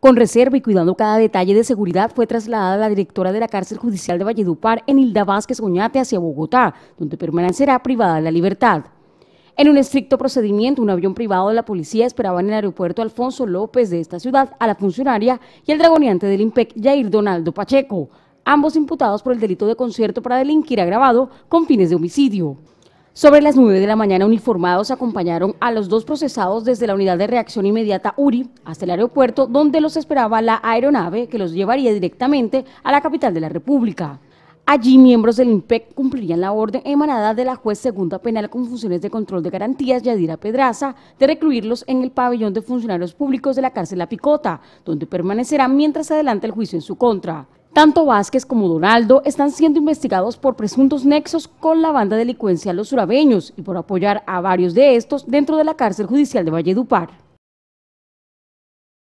Con reserva y cuidando cada detalle de seguridad, fue trasladada la directora de la cárcel judicial de Valledupar, Enilda Vázquez Goñate, hacia Bogotá, donde permanecerá privada de la libertad. En un estricto procedimiento, un avión privado de la policía esperaba en el aeropuerto Alfonso López de esta ciudad a la funcionaria y el dragoneante del IMPEC, Jair Donaldo Pacheco, ambos imputados por el delito de concierto para delinquir agravado con fines de homicidio. Sobre las 9 de la mañana, uniformados acompañaron a los dos procesados desde la unidad de reacción inmediata URI hasta el aeropuerto, donde los esperaba la aeronave que los llevaría directamente a la capital de la República. Allí, miembros del IMPEC cumplirían la orden emanada de la juez segunda penal con funciones de control de garantías, Yadira Pedraza, de recluirlos en el pabellón de funcionarios públicos de la cárcel La Picota, donde permanecerán mientras se adelanta el juicio en su contra. Tanto Vázquez como Donaldo están siendo investigados por presuntos nexos con la banda delincuencial Los Surabeños y por apoyar a varios de estos dentro de la cárcel judicial de Valledupar.